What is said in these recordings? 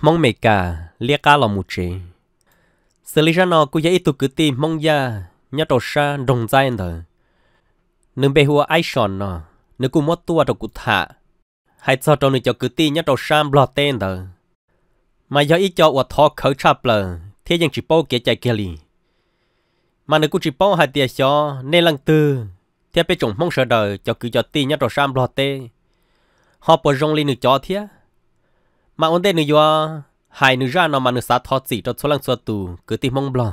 mong mẹ cả lia cá lòng một chế xử lý ra nó cũng dễ tụ cứ tìm mong ya nhá đồ xa đồng dài thở nương bề hùa ai sòn nó nương cũng mất tua đầu cụ thả hay cho trong nương cho cứ tìm nhá đồ xa lọt tên thở mà giờ ít cho hoặc thọ khởi chập lờ thế nhưng chỉ bao kia chạy kia lì mà nương cũng chỉ bao hai tia cho nên lăng tư thế bây chúng mong sợ đời cho cứ cho tìm nhá đồ sa lọt tên họ bỏ rong lên nương cho thiết mà ổn tên nữa hai nữ ra nó mà nữ sát thoát gì cho số lần số tu cứ tìm mong bờ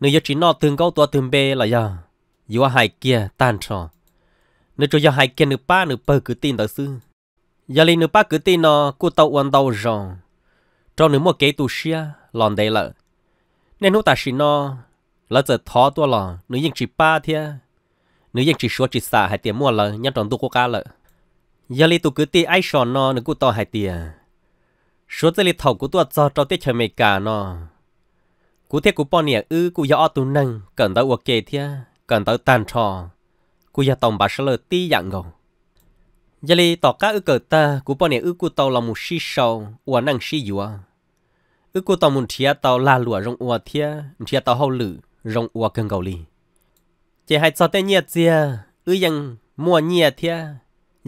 nữ giờ chỉ nó từng câu tua từng bê là giờ dù hai kia tan trò nữ cho giờ hai kia nữ ba nữ bờ cứ tin tới sư giờ lên nữ ba cứ tin nó cô tàu quan tàu rồi cho nữ một cái tu xia lòn đây lợ nên hú ta chỉ nó là giờ thó tua lò nữ dân chỉ ba thia nữ dân chỉ số chỉ xả hai tiền mua lợ nhân tròn tu cô ca lợ giờ lên tụ cứ tin ai sòn nó nữ cô to hai tiền số tiền thầu của tôi cho trâu tiết chơi mày cả nó cú thế cú bọn nè ư cú giờ tu năng cần tới ok thia cần tới tàn trò cú giờ tổng bà sẽ lơ ti dạng ngầu giờ li tỏ cá ư cờ ta cú bọn nè ư cú tàu là một si sầu uan năng si dùa ư cú tàu một thia tàu la lụa rong uo thia thia tàu hậu lử rong uo cần gầu li chỉ hai cho tên nhiệt gì ư chia mua nhiệt thia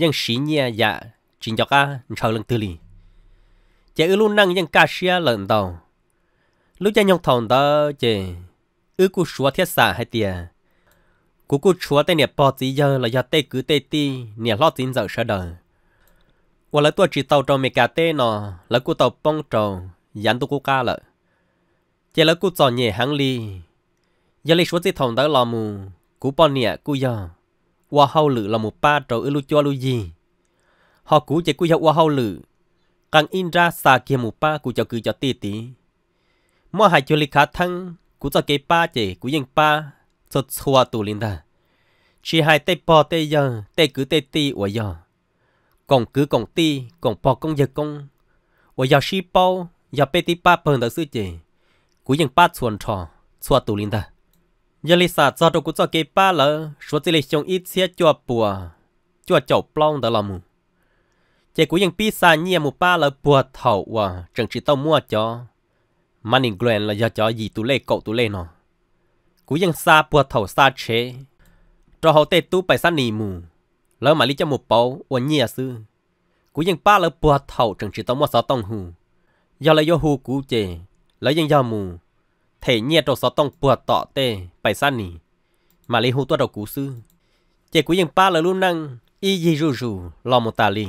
ยัง sĩ nhiệt dạ chính cho cá chờ lần tư li chỉ ư luôn năng nhân ca xia lợn tàu lúc cha nhông thòng đó chỉ ư cú xúa thiết xả hay tiề cú cú xúa tay nẹp bò tí giờ là do tay cứ tay ti nẹp lót tin giờ sợ đời và là tôi chỉ tàu trong mấy cái tê nó, là cú tàu bông trầu dán tôi cú ca lợ chỉ là cú trò nhẹ hàng ly giờ lấy số tí thòng đó là mù cú bỏ nẹp cú giờ qua hậu lử là một ba trầu ư lu cho lu gì họ cú chỉ cú giờ qua hậu lử càng in ra xa kia mù ba cụ cho cứ cho tê tê mua hai chỗ lịch khá thăng cú cho cái ba chỉ cú yên ba cho chua tù lên ta chỉ hai tê bò tê giờ tê cứ tê tê ủa giờ còn cứ còn tê còn bò con giờ con ủa giờ xí bao giờ bê tê ba bần đó sư chỉ Cú yên ba xuân trò xua tù lên ta giờ lịch xa cho đồ cú cho cái ba lờ, số chỉ lịch chồng ít xe cho bùa cho chậu plong đó là mù chỉ cú yên pizza nhia một ba là bùa thầu à chẳng chỉ tao mua cho mà nhìn quen là do cho gì tụ lê cậu tụ lê nó cú yên xa bùa thầu xa chế cho họ tê tu bài xa nì mù lỡ mà lý cho một bầu uẩn nhẹ à sư cú yên ba là bùa thầu chẳng chỉ tao mua sáu tông hù do là do hù cú chê lỡ yên do mù thể nhẹ trâu sáu tông bùa tọ tê bài xa nì mà lý hù tua đầu cú sư chỉ cú yên ba là luôn năng y gì rù rù lo một tà lì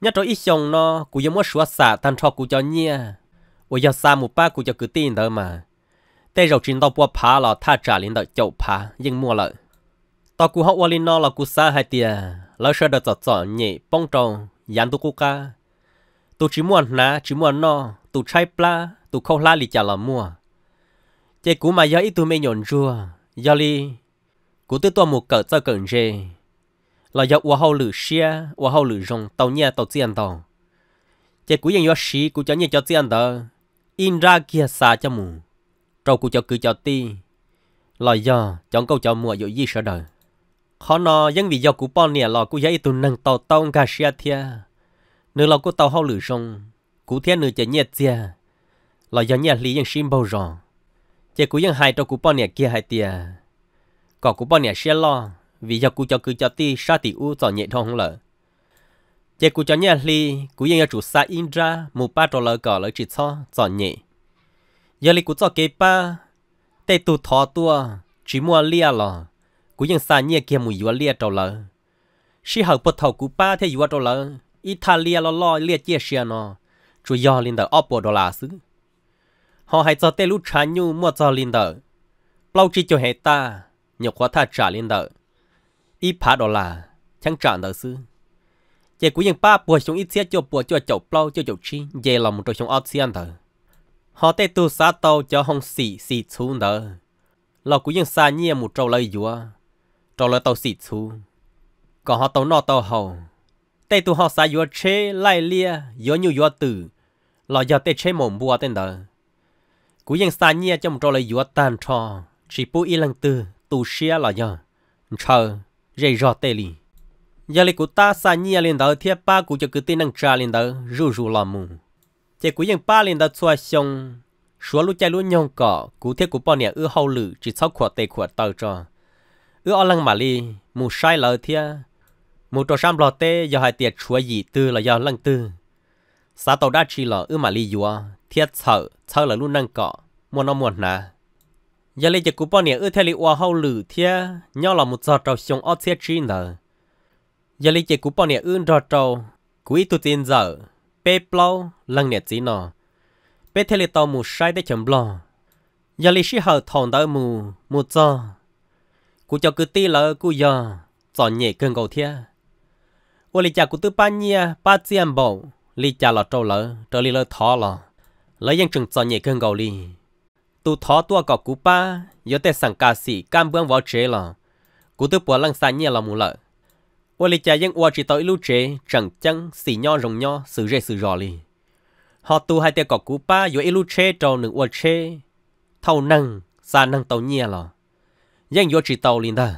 nhớ cho ít chồng nó cụ giống mất sửa xả tan cho cụ cho nhia ủa giờ xa một ba cụ cho cứ tin thôi mà tay rồi chính tao bua phá là tha trả lên đợi chậu phá nhưng mua lợi tao cụ học walin nó là cụ xa hai tia lỡ sợ đợt giọt nhẹ bông trồng dán tu cụ ca tu chỉ muốn ná chỉ muốn nó tu chai pla tu khâu la lì chả là mua chế cú mà giờ ít tu mê nhọn rùa giờ li cú tự tua một cỡ cho cẩn dê là do hoa hậu lử xia hoa hậu lử rồng tàu nhà tàu tiền tàu chỉ cú dân do xí cú cho nhà cho tiền đó in ra kia xa cho mù trâu cú cho cứ cho ti là do chọn câu cho mùa dội gì sợ đời khó nó vẫn vì do cú bọn nè lò cú giấy tụ nâng tàu tàu cả xia thia nếu lò cú tàu hậu lử rồng cú thiên nửa chỉ nhiệt tia là do nhà lý dân xin bao rò chỉ cú dân hai trâu cú bọn nè kia hai tia còn cú bọn nè xia lo vì giờ cụ cho cứ cho ti sa tỷ u cho nhẹ thong lợ chế cụ cho nhà li cụ yên chủ sa in ra mù ba trò lợ cỏ lợ chỉ cho cho nhẹ giờ li cụ cho kế ba tê tu thọ tua chỉ mua lia lò cụ yên sa nhẹ kia mù yua lia trò lợ si hậu bất thầu cụ ba thế yua trò lợ Italia lo lò lia chia sẻ nó chủ do linh đờ oppo đô la xứ họ hãy cho tê lút chán nhu mua cho linh đờ lâu chỉ cho hệ ta nhiều quá tha trả linh đờ 一爬到啦，chẳng chọn đầu sư. Giờ cuối những ba bùa xuống ít xe cho bùa cho chậu plau cho chậu chi, giờ là một trong ớt xiên thở. Họ tê tu xá cho hông xì xì chú thở. Là cuối những xa một trâu lời dùa, trâu lời tàu xì chú. Còn họ tàu nọ tàu hầu. Tê tu họ xá dùa chê lai lia, dùa nhu dùa tử. Là giờ tê chê mồm bùa tên thở. Cuối những xa nhẹ một trâu lời dùa tàn trò, chỉ bù y tư, tu xia là giờ. Chờ rầy rò tê li giờ lấy cụ ta xa nhia lên đó thiệp ba cụ cho cứ tin năng trà lên đó rù rù lò mù chỉ cụ yên ba lên đó xoa xong xóa lũ chạy lũ nhông cỏ cụ thiệp cụ bao nè ư hậu lử chỉ sau khỏa tê khỏa tàu cho ư o lăng mà li mù sai lỡ thiệp mù trò sam lò tê giờ hai tiệt chúa gì tư là giờ lăng tư xã tàu đa chi lò ư mà li dùa thiệp sợ sợ là lũ năng cỏ mua nó muộn nà giờ lấy chỉ cú bao nhiêu ước thế li oa hậu lử thế nhau là một giờ trâu xuống ót xe chi nở giờ lấy chỉ cú bao nhiêu ước trâu trâu cú tu tụt tiền giờ bê plau lăng nè chỉ nọ bê thế li tàu mù sai để chấm lo giờ lấy xí hậu thòng đỡ mù mù giờ cú cho cứ ti lỡ cú giờ chọn nhẹ cơn cầu thế ô lý cha cú tư ba nhia ba tiền bộ lý cha là trâu lỡ trâu lý lỡ thọ lỡ lỡ dân chừng chọn nhẹ cơn cầu lý tu thó tua cọ cú pa yo te sáng cả sĩ cam bướng vào chế là cú tư bỏ lăng xa nhẹ là mù lợ ô lì cha dân ô chỉ tới lưu chế chẳng chăng sĩ nho rồng nho sự rê sự rò lì họ tu hai tia cọ cú pa yo ilu chế trâu nừng ô chế thâu năng xa năng tàu nhẹ là dân yo chỉ tàu liền ta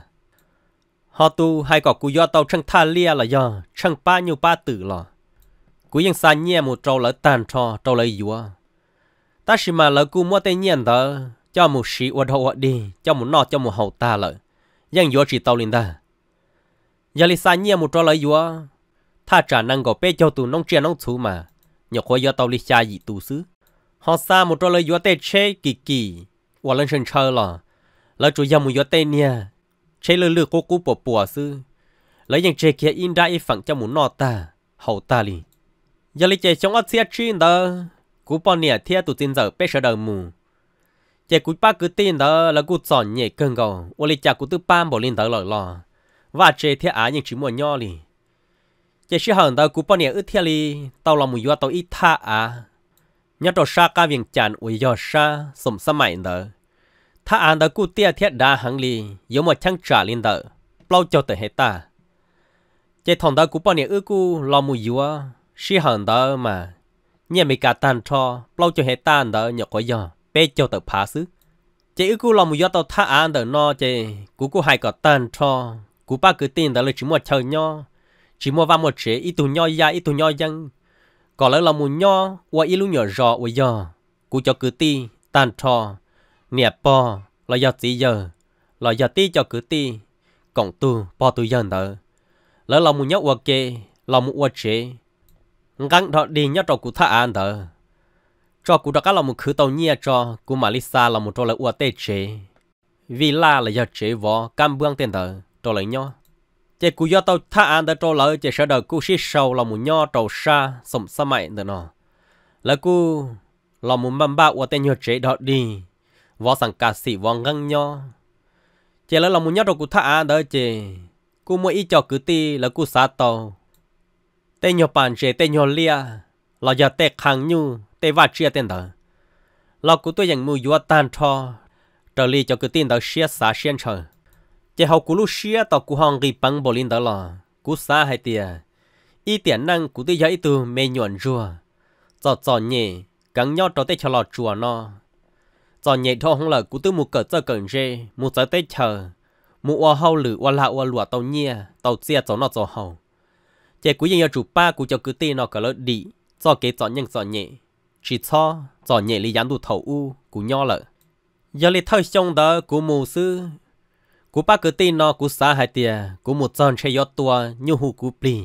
họ tu hai cọ cú yo tàu chẳng tha lia là do chẳng pa nhiều pa tử là cú dân xa nhẹ mù trâu lỡ tàn trò trâu lỡ yếu ta chỉ mà lỡ cú mua tay nhiên đó cho một sĩ uất hậu đi cho một nọ cho một hậu ta lợi, dân vua chỉ tàu lên ta giờ lịch sai nhiên một trò lấy vua ta trả năng gọi bé cho tụ nông chia nông chú mà nhờ hoa giờ tàu lịch cha dị tụ xứ họ xa một trò lấy vua tê chế kỳ kỳ và lên sân chơi lò lỡ chủ giờ một vua tê nia chế lỡ lừa cô cú bỏ bỏ xứ lấy dân chế kia in ra y phẳng cho một nọ ta hậu ta liền giờ lịch chạy chống ắt xe chín đó cú bọn nè thia tụ tin giờ bây giờ đầu mù chạy cú ba cứ tin đó là cú chọn nhẹ cơn gò ô lì chạy cú tư ba bỏ lên đó lọ lọ và chạy thia á những chỉ mua nho lì chạy sĩ hàng đó cú bọn nè ướt thia lì tàu là mù yo tàu ít tha á, nhớ trò sa ca viên chán ui yo sa sủng sa mày đó tha anh đó cú tia thia đa hàng lì yếu một chẳng trả lên đó bao cho tới hết ta chạy thằng đó cú bọn nè ướt cú là mù yo sĩ hàng đó mà nhà mày cả tan cho lâu cho hết tan đó nhọc quá giờ bây cho tờ phá xứ chị ư cú lòng một gió tàu tha ăn đỡ no chị cú cú hai có tan cho cú ba cứ tin đó là chỉ một chơi nho chỉ một vài một chế ít tù nho ya ít tù nho dân có lẽ lòng một nho qua ít lúc nhỏ rõ qua giờ cú cho cứ ti tan cho nè po là giờ tí giờ là giờ tí cho cứ ti còn tu po tu dân đó, lỡ lòng một nho qua kê lòng một qua chế ngang đó đi nhớ cho cụ tha ăn đó cho cụ đó cá là một khứ tàu nhia cho cụ Malaysia là một trò là uat chế vì là là do chế võ cam bương tiền đó trò là nhau chế cụ do tàu tha ăn đó trò là chế sợ đời cụ xí sâu là một nho trầu xa sầm xa mày đó nó là cụ là một mâm ba uất tên nhớ chế đó đi võ sẵn cả sĩ võ ngang nhau chế là là một nho trò cụ tha ăn đó chế cụ mới ít cho cứ ti là cụ xá tàu tên nhỏ bàn trẻ tên nhỏ lia à? là giờ tệ khang nhu tệ vắt chia tên đó lo của tôi rằng mua vua tan cho trở lại cho cái tên đó xia xả xuyên trời chỉ học của lúc xia tao của hàng ghi băng bồ linh đó là của xa hai tiền ít tiền năng của tôi dạy từ mê nhuận rùa cho cho nhẹ gắn nhau cho tết cho lọt chùa nó cho nhẹ thôi không là của tôi mua cỡ cho cần rê mua tới tết chờ mua hoa hậu lử hoa lạ hoa lụa tàu nhia tàu chia cho nó cho hậu chế cuối giờ chụp ba cú cho cứ tê nó cả lỡ đi cho kế chọn nhân chọn nhẹ chỉ cho chọn nhẹ lý gián đủ thầu u cú nho lợ giờ lý thơi xong đó cú mù sư cú ba cứ tê nó cú xa hai tia cú một chân xe gió tua như hù cú plì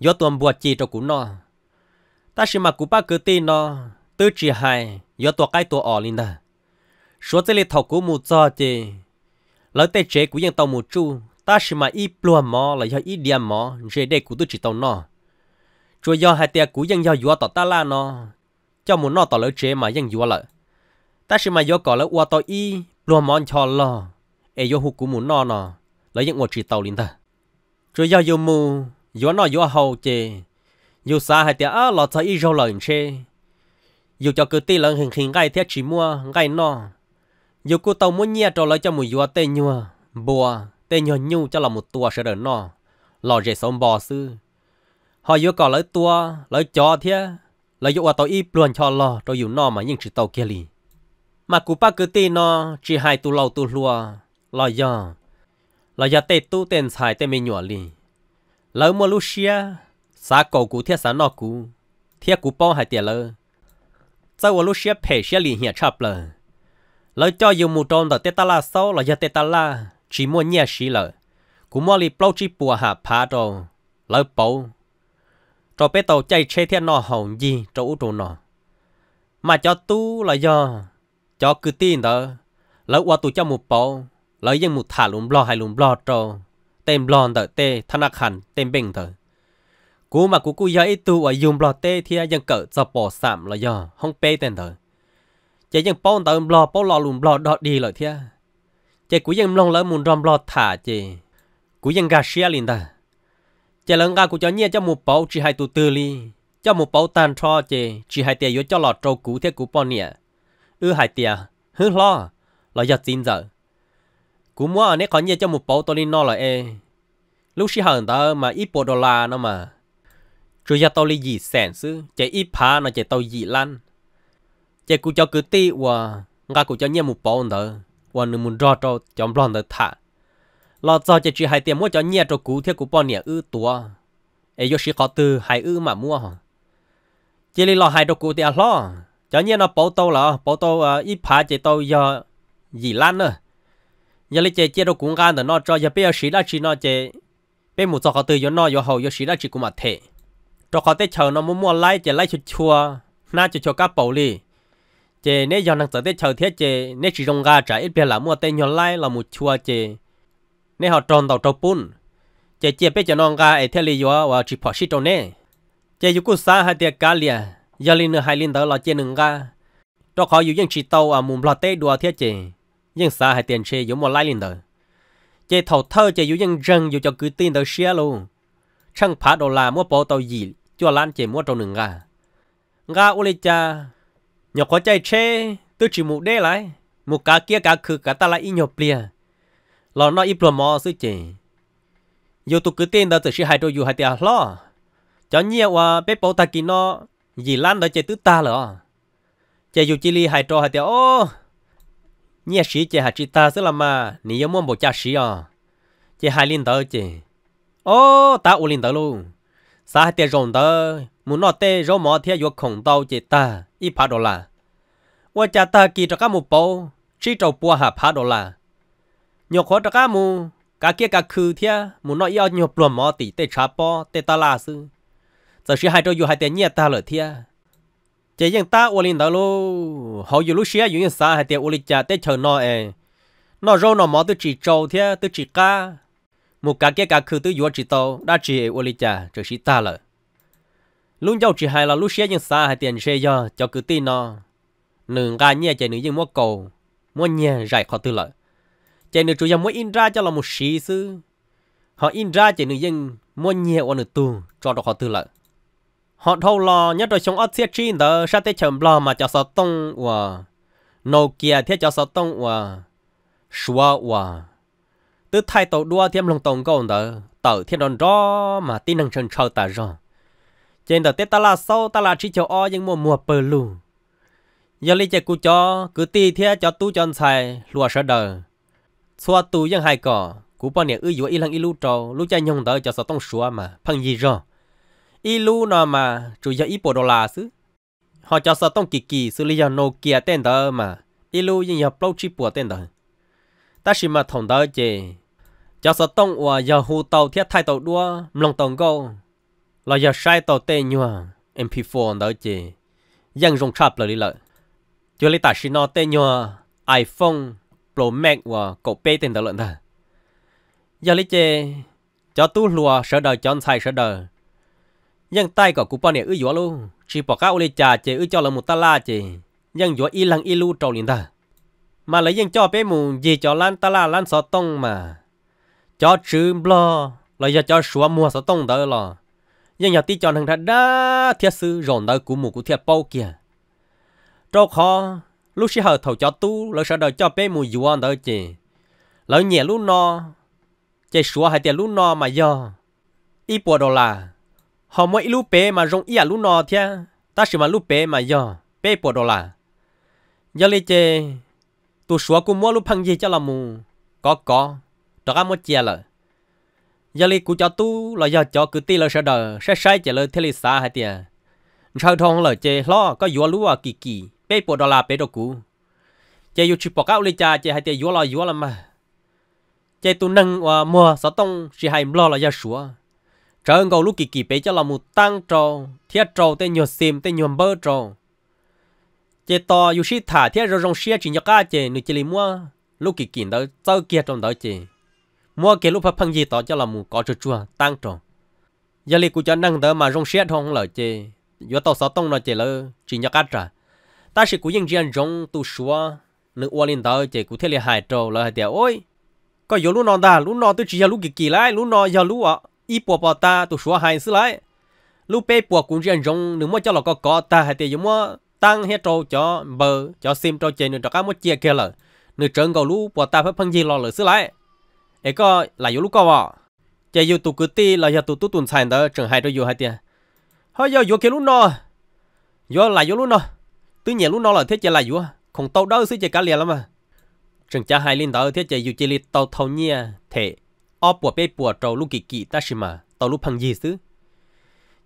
gió tua bùa chi cho cú nó ta chỉ mà cú ba cứ tê nó tư chỉ hai gió tua cái tua ở linh đó số chế lý thầu cú mù cho chế lỡ tê chế cú dân tàu mù chu ta chỉ mà ít plua mỏ là do ít điểm mỏ, dễ để cú tôi chỉ tàu nó chúa do hai tia cú vẫn do vua tỏ ta la nó cho muốn nó tỏ lỡ chế mà vẫn vua lỡ ta chỉ mà do cỏ lỡ qua tỏ ít plua mỏ cho lo ai e do hụt cú muốn nó nó lấy vẫn ngồi chỉ tàu liền ta chúa do vô mù vua nó vua hầu chê dù xa hai tia á ờ, lọt cho ít rau lợn chê dù cho cứ tì lợn hình hình gai thiết chỉ mua gai nó dù cú tàu muốn nhia cho lỡ cho mùi vua tê nhua bùa tê nhỏ nhu cho là một tua sẽ đỡ nọ lò rể sống bò sư họ vừa có lấy tua lấy chó thế lấy dụ tàu y luôn cho lò rồi dù nọ mà nhưng chỉ tàu kia lì mà cú bác cứ tin nọ chỉ hai tu lâu tu lùa lò giờ lò giờ tê tu tên xài tê mình nhỏ lì lấy mua lúc xia xã cầu cú thiết xã nọ cú thiết cú bao hai tiền lơ sau vào lúc xia phe xia lì hiện chập lơ lấy cho dùng một trong tờ tê ta la sau là giờ tê ta la chỉ muốn nhà xí lợ cú mua lì bao chỉ bùa hạ phá đồ lỡ bầu trò bé tàu chạy xe thiên nọ hồng gì trò út nọ mà cho tu là do cho cứ tin đó lỡ qua tụ cho một bầu lỡ dân một thả lùm lo hay lùm lo trò tên lo tờ tê thân khăn tên bình tờ, cú mà cú cú ít tu ở dùng lo tê thì dân cỡ cho bỏ sạm là do không bê tên tờ, chỉ dân bao tờ lo bao lo lùm lo đọt đi lợi thia chị cú dân long lỡ muốn rom lo thả chị cú dân gà xia liền ta chị lớn gà cú cho nhẹ cho một bầu chỉ hai tu tư li cho một bầu tan cho chị chỉ hai tiền yếu cho lọt trâu cú thế cú bọn nè ư hai tiền hứ lo lo giật tin giờ cú mua ở nét có nhẹ cho một bầu tôi đi no lại e lúc xí hờn ta mà ít bộ đô la nó mà rồi giờ tao đi gì sản xứ chạy ít phá nó chạy tao gì lăn chạy cú cho cứ ti và ngà cú cho nhia một bầu nữa và nếu muốn rõ cho chọn lon được thả lo cho chỉ chỉ hai tiền mua cho nhẹ cho cú thiết cú bọn nhẹ ư tua ấy do sĩ khó từ hai ư mà mua chỉ là lo hai đồ cú tiền à lo cho nhẹ nó bảo tàu là bảo tàu ít ờ, phá chế tàu giờ gì lăn nữa giờ lấy chế chế đồ cú gan để nó cho giờ bây giờ sĩ là chỉ nó chỉ bây một cho khó từ giờ nó giờ hầu giờ sĩ là chỉ cú mà thể cho khó tới chờ nó mua mua lại chế lại chua chua na chỉ cho cá bầu lì chế nếu giờ năng tới tết chờ thiết chế nếu chỉ rong ga trả ít bia là mua tên nhỏ lai là một chua chế nếu họ tròn tàu trâu bún chế chế biết cho non ga ấy theo lý do và chỉ bỏ xí trâu nè chế yêu cú xa hai tiệc cá lìa giờ linh hai linh tới là chế nương ga cho họ yêu những chỉ tàu à mùng lọt tế đùa thiết chế nhưng xa hai tiền chế yêu một lai linh tới chế thầu thơ chế yêu những rừng yêu cho cứ tin tới xia luôn chẳng phá đồ là mua bộ tàu gì cho lan chế mua trâu nương ga ga ulicha nhỏ có chạy chê tôi chỉ mù đê lại mù cá kia cá khử cá ta lại ít nhỏ bìa lò nó ít bùa mò sư chị dù tôi cứ tin đó tôi sẽ hai đôi dù hai tia lo cho nhiều à bé bảo ta kia nó gì lan đó chạy tứ ta lỡ chạy dù chỉ li hai đôi hai tia ô nhiều sĩ chạy hai chị ta sẽ làm mà nị yếm muốn bộ cha sĩ à chạy hai linh đó chị ô ta u linh đó luôn sa hai tia rồng đó muốn nó tê rồng mò theo dù khổng tàu chị ta 一百多啦。我家大几这个木包，只找波下百多啦。nhọc khó trắc mu cả kia cả khứ thia mu nói yêu nhọc luôn mò tỷ tê chá po tê ta la sư giờ sĩ hai trâu dù hai tiền nhẹ ta lỡ thia chế dân ta ô linh đó lô họ dù lúc xia dù nhân xa hai tiền ô linh cha tê chờ nó e nó râu nó mò chỉ trâu thia chỉ ca mu cả kia cả khứ tư dù chỉ tàu đã chỉ ô linh cha chờ sĩ ta lỡ lúc giàu chỉ hay là lúc xe nhưng xa hay tiền xe giờ cho cứ tin nó nương ga nhẹ chạy nữ nhưng mua cầu mua nhẹ giải khó tư lợi chạy nữ chủ yếu mua in ra cho là một sĩ sư họ in ra chạy nữ nhưng mua nhẹ qua nữ tu cho được khó tư lợi họ thâu lo nhất rồi chúng ở xe chín đó sao thế chậm lo mà cho sao tông và nô kia thế cho sao tông và xóa và từ thay tổ đua thêm lòng tông cầu đó tàu thiên đòn rõ mà tin năng chân sâu ta rồi trên đầu tết ta là sâu ta là chỉ cho o nhưng mùa mùa bờ lù giờ lý chạy cú cho cứ ti thế cho tu chọn xài lùa sợ đời xua tu ยัง hai cỏ cú bao nhiêu ư dụ y lăng y lu trâu lu chạy nhung đỡ cho sợ tông xua mà phăng gì rồi y lu nó mà chủ giờ y bộ đô la xứ họ cho sợ tông kỳ kỳ xử lý giờ nô kia tên đỡ mà y lu nhưng nhập lâu chi bùa tên đỡ ta chỉ mà thòng đỡ chê cho sợ tông và giờ hù tàu thiết thay tàu đua lòng tàu câu là giờ sai tàu tê nhua MP4 đó chị dân dùng chập là đi lợi cho lấy tài xin nó tê nhua iPhone Pro Max và cậu bê tên đó lợn thờ giờ lấy chê cho tu lùa sợ đời cho sai sợ đời dân tay của cụ bao này ư dũa luôn chỉ bỏ cá ô lê trà chê ư cho là một ta la chê dân dũa y lăng y lu trâu liền thờ mà lấy dân cho bé mù gì cho lan ta la lan sọ tông mà cho chứ lo là giờ cho sủa mua sọ tông đó rồi nhưng nhà ti chọn thằng thật đã thiết sư rộn đời của mù của thiệt bao kìa trâu kho lúc xí hờ thầu cho tu lỡ sợ đợi cho bé mù dù ăn đời chị lỡ nhẹ lúc no chạy xua hai tiền lúc no mà do ít bùa đồ là họ mỗi lúc bé mà rong ít à lúc no thia ta chỉ mà lúc bé mà do bé bùa đồ là giờ lấy chê tu xua cũng mua lúc phăng gì cho là mù có có đó cả một chia lời giờ li cú cho tu là giờ cho cứ ti là sợ đờ sẽ sai chỉ lời thế xa hay tiệt sau thong lời chê lo có yếu lúa kỳ kỳ bé bộ đó là bé đồ cũ chơi yếu chụp bọc áo li cha chơi hay tiệt yếu lo yếu lắm mà chơi tu nâng và mua sáu tông chỉ hay lo là giờ sủa trở ngầu lúc kỳ kỳ bé cho là một tăng trâu thiết trâu tên nhiều sim tên nhiều bơ trâu chơi to yếu sĩ thả thiết rồi rong xia chỉ nhớ ca chê nữ chê li mua lúc kỳ kỳ đó tao kia trong đó chơi mua cái lúc phăng gì tỏ cho là mù có chua chua tăng tròn giờ li cụ cho năng đỡ mà rong xét không lời chê giờ tàu sáu tông nói chê lơ chỉ nhắc cắt trả ta sẽ cụ yên riêng rong tu xua nữ uo lên tàu chê cụ thế là hại trâu là hại tiểu ôi có giờ lúc nào ta lúc nào tôi chỉ giờ lúc kỳ kỳ lại lúc nào giờ lúc ạ ít bỏ bỏ ta tu xua hại xứ lại lúc bé bỏ cũng riêng rong nữ mua cho là có có ta hại tiểu mua tăng hết trâu cho bờ cho sim trâu chê nữa cho cá mua chia kia lợ nữ trơn cầu lúc bỏ ta phải phăng gì lo lỡ xứ lại ấy có là yếu lúc có vợ giờ yếu tụ cứ ti là giờ tụ tụ tuần sản đó chẳng hay đâu yếu hay tiền họ giờ yếu kia lúc nọ yếu là yếu lúc nọ tự nhiên lúc nọ là thế chỉ là yếu không tàu đâu xí chỉ cá liền lắm mà chẳng cha hai linh đó thế chỉ yếu chỉ li tàu thâu nhia thế ở bùa bê bùa trâu lúc kỳ kỳ ta xí mà tàu lúc phăng gì xứ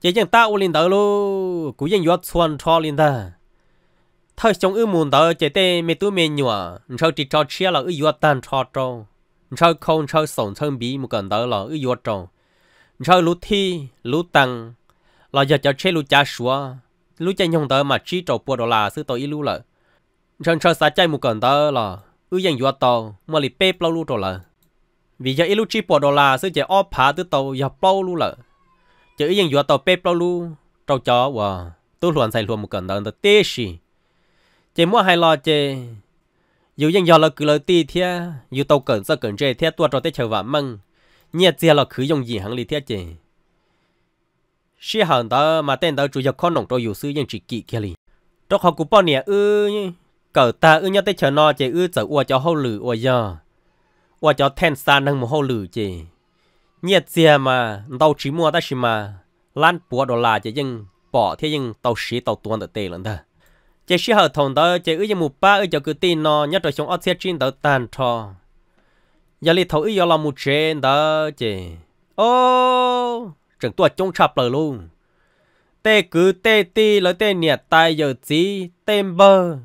chỉ chẳng ta linh đó lô cũng chẳng yếu xuân cho linh đó thời chống ư mùn đó chỉ tê mấy tu mê nhua sau chỉ cho chia là ư yếu tan cho trâu sau không sau sống thân bí một cần đó là ư vô trồng sau lú thi lú tăng là giờ cho chế lú cha xúa lú cha nhung tới mà chỉ trộn bùa đó là sư tôi lú lợ sau sau sát chay một cần đó là ư dân vô tàu mà lì bếp lâu lú đó vì giờ lú chỉ bùa đó là sư chế ó phá tư tàu giờ lâu lú lợ chứ ư dân vô tàu bếp lâu lú trâu chó và tôi luôn xài luôn một cần đó là tê xì chế mua hai lo chế dù dân giờ là cứ lời ti thế dù tàu cẩn ra cẩn chơi thế tua cho tới chờ vả măng nhẹ chia là cứ dùng gì hẳn lý thế chứ sĩ hẳn ta mà tên ta chủ yếu con nồng cho dù sư dân chỉ kỵ kia li trong họ cũng bao nhiêu ư cỡ ta ư nhau tới chờ nó chơi ư chờ ua cho hậu lử ua giờ ua cho then xa nâng một hậu lử chứ nhẹ chia mà tàu chỉ mua ta chỉ mà lan bùa đồ la chứ nhưng bỏ thế nhưng tàu sĩ tàu tuôn tự tê lần đó chỉ sĩ hợp thòng đó chỉ ước một ba ước cho cứ tin nó nhất là xuống ở xe trên đó tàn trò giờ li thầu ước là một trên đó chỉ ô chẳng tuột trong chập lời luôn tê cứ tê tì lấy tê nhiệt tay giờ gì tem bơ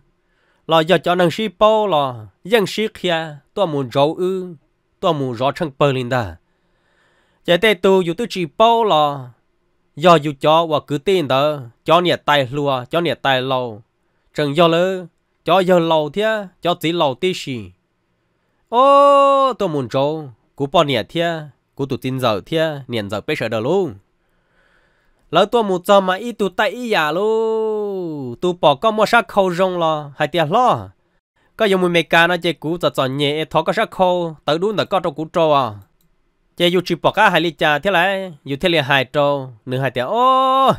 là giờ cho năng sĩ bao là dân sĩ kia tôi muốn rau ư tôi mù rõ chân bơ linh đó chỉ tê tu dù tôi chỉ bao là giờ dù cho và cứ tin đó cho nhiệt tay lùa cho nhiệt tay lâu chẳng do lỡ cho giờ lâu thế cho tí lâu tí gì ô tôi muốn trâu cú bỏ nhẹ thế cú tụt tin giờ thế niệm giờ bây giờ được luôn lỡ tôi muốn cho mà ít tụt tay ít giả luôn tụt bỏ có mua sắc khâu rong lo hay tiếc lo có dùng mình meka nó chơi cú giờ chọn nhẹ thọ có sắc khâu tự đúng là có trong cú trâu à chơi dù chỉ bỏ cả hai ly trà thế này dù thế là hai trâu nửa hai tiền ô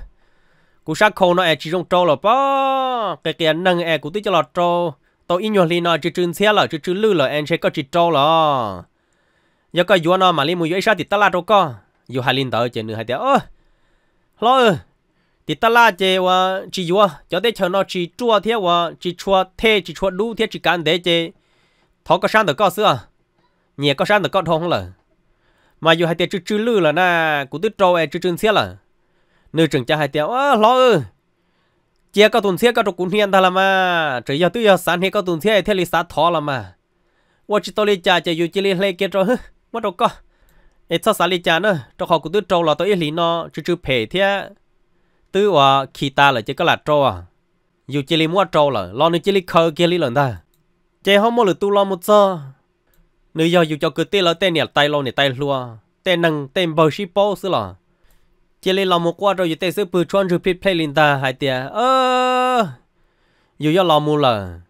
cú sát khô nó e chỉ trong trâu là bó cái kia nâng e cú tí cho là trâu tàu in nhau li nó chỉ trưng xe là chỉ trưng lư là anh sẽ có chỉ trâu là giờ có vua nó mà li mùi vua sao thì ta la trâu co vua hai linh tới chơi nữa hai tiếng ơ lo thì ta la chơi và chỉ vua cho tới chờ nó chỉ chua thế và chỉ chua thế chỉ chua đủ thế chỉ cán thế chơi thọ có sáng được có xưa nhẹ có sáng được có thong là mà vua hai tiếng chỉ trưng lư là na cú tí trâu e chỉ trưng xe là nơi trường cha hai tiêu á lo ư chia có tuần thiết có trục cuốn hiền ta là mà chỉ giờ tự giờ sáng thì có tuần thiết thì lịch sát thọ làm mà và chỉ tôi lý cha chỉ dù chỉ lý lấy kia rồi mà đâu có ít sao sáng lý cha nữa trong họ cũng tự trâu là tôi ít lý nó chỉ chữ phê thế tự và khi ta là chỉ có là trâu à dù chỉ lý mua trâu là lo nữa chỉ lý khơi kia lý lần ta chơi không mua được tu lo một giờ nếu giờ dù cho cứ tê là tê nhẹ tay lo này, tay luôn, tê nâng tê bờ ship bao xí là chỉ lấy lòng một qua rồi tê sẽ bự chọn rồi pit play lên ta hai tia ơ dù do lòng mua là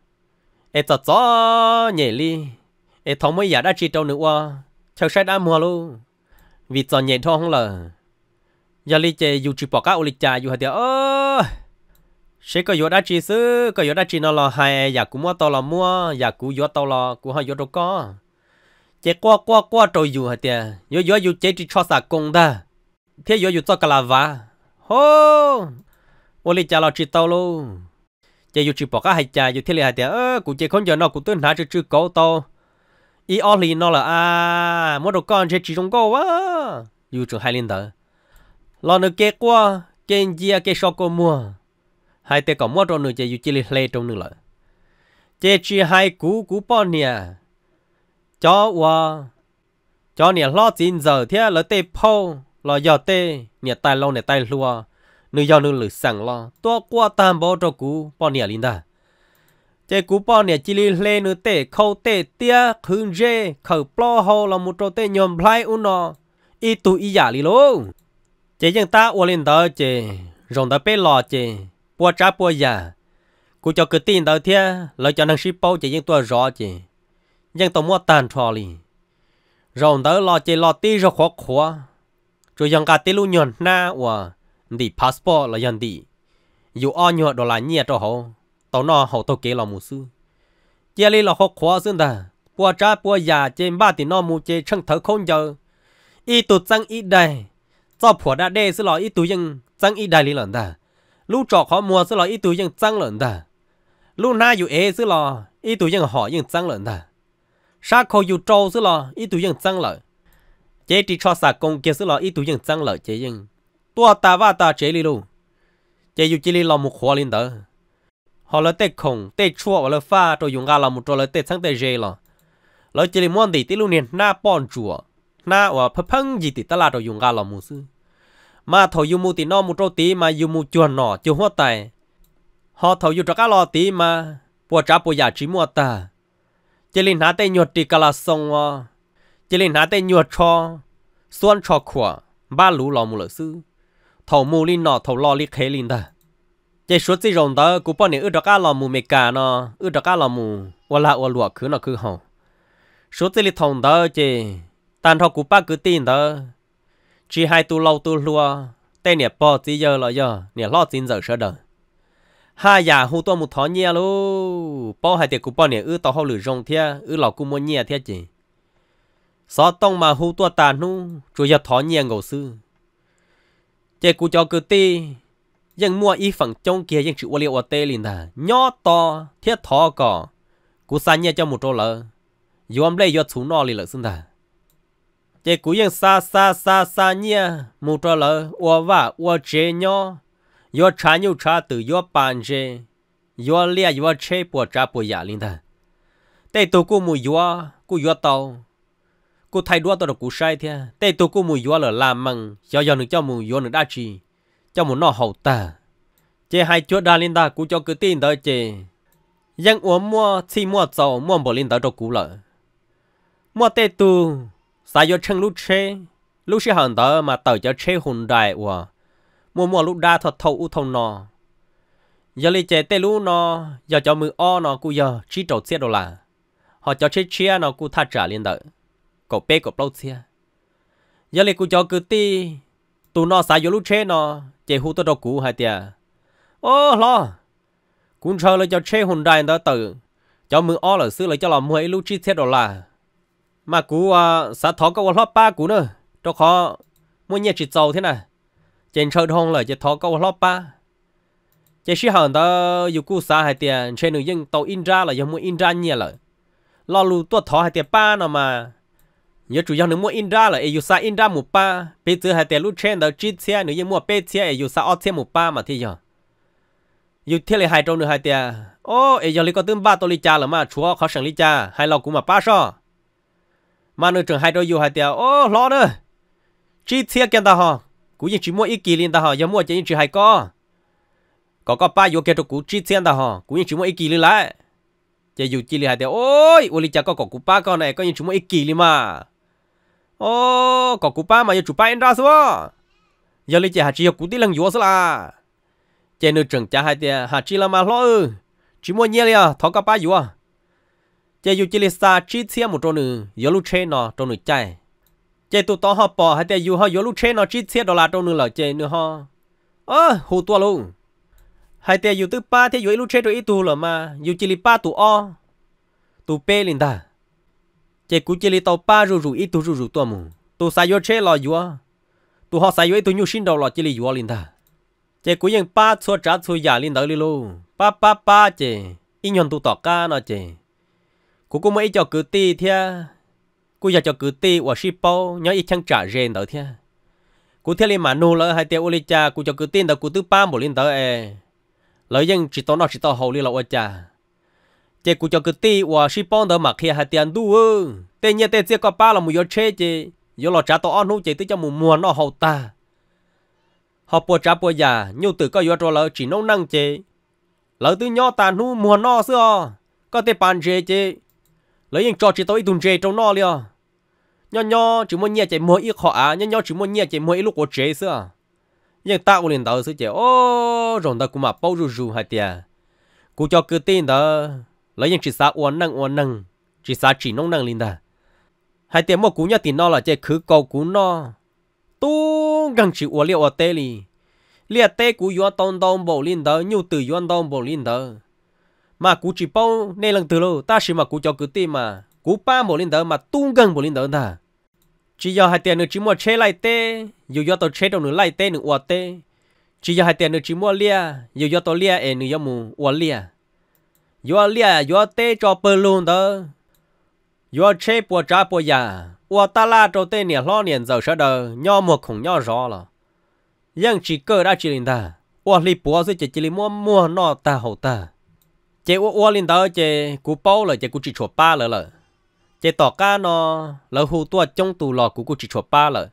ê tớ tớ nhảy đi, ê thằng mới giả đã chỉ trâu nữa qua chờ sai đã mua luôn vì tớ nhảy thôi không là giờ li chè dù chỉ bỏ cả ô lịch chà dù hai tia ơ sẽ có vô đã chỉ xứ có vô đã chỉ nó là hai giả cũng mua tao là mua giả cũng vô tao là cũng hai vô đâu có chế qua qua qua trôi dù hai tia vô vô dù chế chỉ cho sạc công ta thế giờ dùng cho cả là vả hô ô li cha lo chỉ tao luôn giờ dùng chỉ bỏ cả hai cha dùng thế li hai tiền ơ cũng chỉ không giờ nó cũng tôi nãy chưa chưa cố tao ý ô li nó là à mỗi đồ con chỉ chỉ trong cố quá dùng trường hai liên tử, lo nữa kia qua kia gì kia số của mua hai tiền còn mua trong nữa giờ dùng chỉ li lê trong nữa lại chỉ chỉ hai cú cú bao nè cho qua cho nè lo tiền giờ thế là tê phô lo giờ tê nhà tai lâu này tai lúa nữ giờ nữ lửa sẵn lo tua qua tam bó cho cú bao nhà linh đà chế cú bao nhà chỉ li lê nữ tê khâu tê tia khương dê khử plo ho là một trâu tê nhom lai u nọ y tu y giả li lô chế chẳng ta uo linh đó chế rồng đó bé lò chế bua trá bua giả cú cho cứ tin đó thia lợi cho năng ship bao chế những tua rõ chế nhưng tao mua tàn trò li rồng đó lò chế lò tí rồi khó khó cho yang cả telu nhon na wa đi passport là yang đi dù o nhọ đó là nhẹ cho họ tao nó họ tao kế là mù sư chia li là họ khóa xương ta bùa cha bùa già trên ba tỷ nó mù chê chân thở không giờ y tụt tăng y đầy cho phủa đã đê sư lo y tụi dân tăng y đầy lý lần ta lúc trọ khó mua sư lo y tụi dân tăng lần da, lúc na dù ế sư lò y tụi dân họ dân tăng lần ta sa khô dù trâu sư lò y tụi dân tăng lần chế chỉ cho sạc công kia sự lo ít tu dân tăng lợi chế dân tua ta va ta chế li lu chế dù chế li lo một khóa lên đó họ là tê khổng tê chua và là pha rồi dùng ga là một rồi là tê sáng tê dê lò lo chế li món gì tí lu niên na bòn chùa na và phật phăng gì tí ta là rồi dùng ga là một sư mà thầu dùng mù tí nó một trâu tí mà dùng mù chuồn nọ chưa hoa tài họ thầu dùng cho cá lò tí mà bùa trả bùa giả chỉ mua ta chế li ná tê nhột tí cả là xong à chỉ lên há tay nhuột cho xuân cho khỏa ba lũ lò mù lợn, sư thầu mù lên nọ thầu lo liệt khế lên ta chỉ số gì rồng đó cũng bao nhiêu ở được cả lò mù mè cả nó ở được cả lò mù và là và lụa khứ nó khứ hỏng số gì liệt thòng đó chỉ tàn thọ cũng ba cứ tin đó chỉ hai tu lâu tu lúa tên nè bỏ gì giờ là giờ nè lo tin giờ sợ đời hai nhà hú to một thó nhia luôn, bỏ hai tiệc cũng bao nhiêu ở tao hậu lử rồng thia ở lò cũng mua nhia thia chỉ Sao tông mà hú tua tàn nu, chủ giờ thỏ nhẹ ngầu sư. Chê cú cho cứ ti, dân mua y phẳng trong kia dân chữ ô liệu ở tê liền thà, nhỏ to, thiết thỏ cỏ. Cú xa nhẹ cho một trô lỡ, dù âm lê do chú nó liền lỡ xưng thà. Chê cú dân xa xa xa xa nhẹ, một trô lỡ, ô vả ô chế nhỏ, do trá nhu trá từ do bàn chế, do lia do chế bùa trá bùa giả liền thà. Tê tù cú mù dùa, cú dùa tàu, cô thay đua tôi được cú sai thế à? tê tôi cũng muốn gió là làm măng cho giờ được cho muốn gió được đa trì cho muốn nọ hậu ta chê hai chúa đa lên ta cú cho cứ tin tới chê nhưng uống mua chi mua cháu mua bỏ lên tới cho cú lợ mua tê tu sao giờ chân lúc chê lúc chê hàng tớ mà tới cho chê hồn đại của mua mua lúc đa thật thâu u thông nọ giờ lấy chê tê lúc nọ giờ cho mười o nọ cú giờ chỉ trầu xe đồ là họ cho chê chia nọ cú thắt trả lên tới cổ bê cổ bao xia giờ lại cụ cho cứ ti tụ nó xài vô lúc chế nó chế hú tôi đâu cũ hai tia ô lo cũng chờ là cho chế hồn đài đó tự cho mừng o là xưa là cho làm mua ấy lúc chi thế đó là mà cú à xã thọ câu lót ba cú nữa cho khó mua nhẹ chỉ giàu thế này trên trời thôn là chỉ thọ câu lót ba chỉ sĩ hàng đó dù cú xã hai tiền trên đường dân tàu in ra là dùng mua in ra nhiều rồi lo lù tuột thọ hai tiền ba nào mà nhớ chủ yếu nếu mua Indra là yêu sa Indra một ba bây giờ hai tiền lúc trên đầu chi xe nếu như mua bê xe yêu sa ở xe một ba mà thì giờ yêu thế là hai trong nữa hai tiền ô ai giờ lấy có tương ba tôi lấy cha là mà chúa khó sẵn lấy cha hai lão cũng mà ba so mà nữa trường hai đôi yêu hai tiền ô lo nữa chi xe kia ta họ cũng như chỉ mua ít kỳ liên ta họ giờ mua chỉ chỉ hai co có có ba yêu kia cho cũng chi xe ta họ cũng như chỉ mua ít kỳ liên lại chỉ yêu chi liên hai tiền ôi ô lấy cha có có cũng ba con này có như chỉ mua ít kỳ liên mà ô có ba mà giờ chụp ba em ra xóa giờ lấy chả chỉ cú tí lần dúa xóa là chè nữ trưởng chả hai tiền hà chỉ là mà chỉ mua nhẹ liền thọ cả ba dúa chè chỉ lấy xa chỉ xem một chỗ nữa giờ lúc chơi nó chỗ nữa chạy chè tụ to họ bỏ hai tiền giờ lúc chơi nó chỉ xem đó là chỗ nữa là chè nữa họ ơ hù tua luôn hai tiền dù thứ ba thì dù lúc chơi rồi ít tu rồi mà dù chỉ ba tụ o tụ p liền ta chỉ cú chỉ li tàu ba rù rù ít tu rù rù tua mù tu sai yo chế lo yo tu họ sai yo tu nhu xin đầu lo chỉ li yo linh ta chỉ cú yên ba xua trả xua giả linh tới li lu ba ba ba chỉ ít nhon tu tọt ca nó chỉ cú cũng mới cho cứ ti thia cú giờ cho cứ ti và ship bao nhớ ít chăng trả rèn tới thia cú thia li mà nu lỡ hai tiêu ô li cha cú cho cứ tin đầu cú thứ ba một linh tới e lỡ dân chỉ tao nó chỉ tao hầu li lo cha chế cụ cho cái ti và ship bong đó mà khi hai tiền đủ ơ tê nhẹ tê chế có ba là một yếu chế chế yếu lo trả tổ ăn hú chế tới cho một mùa nọ hậu ta họ bùa trả bùa già nhiều từ có yếu cho lỡ chỉ nông năng chế lỡ từ nhỏ tàn hú mùa nó xưa có tê bàn chế chế lỡ những trò chỉ tôi đun chế trong nọ liền nhỏ nhỏ chỉ muốn nhẹ chế mỗi ít họ à nhỏ nhỏ chỉ muốn nhẹ chế mỗi ít lúc của chế xưa nhưng ta cũng liền đầu sự chế ô rồi ta cũng mà bao rù rù hai tiền cụ cho cứ tin đó lấy những chỉ xa uốn nâng uốn nâng chỉ xa chỉ nông nâng linh ta hai tiếng một cú nhá thì nó là chơi khứ cầu cú nó tu gần chỉ uốn liệu ở tê li liệu tê cú yuan tông tông bộ linh đó nhu từ yuan tông bộ linh đó mà cú chỉ bao nay lần từ lâu ta chỉ mà cú cho cứ tìm mà cú ba bộ linh đó mà tung gần bộ linh đó ta chỉ do hai tiền nữa chỉ mua chế lại tê dù do tao chế đâu nữa lại tê nữa uốn tê chỉ do hai tiền nữa chỉ mua lia dù do tao lia em nữa mù uốn lia yo lia yo te cho bơ luôn đó yo che bùa cha bùa ya wa ta la cho te nia lo niên giờ sợ đờ nho một khủng nho rõ là yang chỉ cơ ra chỉ linh ta wa li bùa sẽ chỉ chỉ mua mua nó ta hậu ta chế wa wa linh ta chế cú bao là chế cú chỉ chùa ba là là chế tỏ ca nó là hù tua trong tù lò cú cú chỉ chùa ba là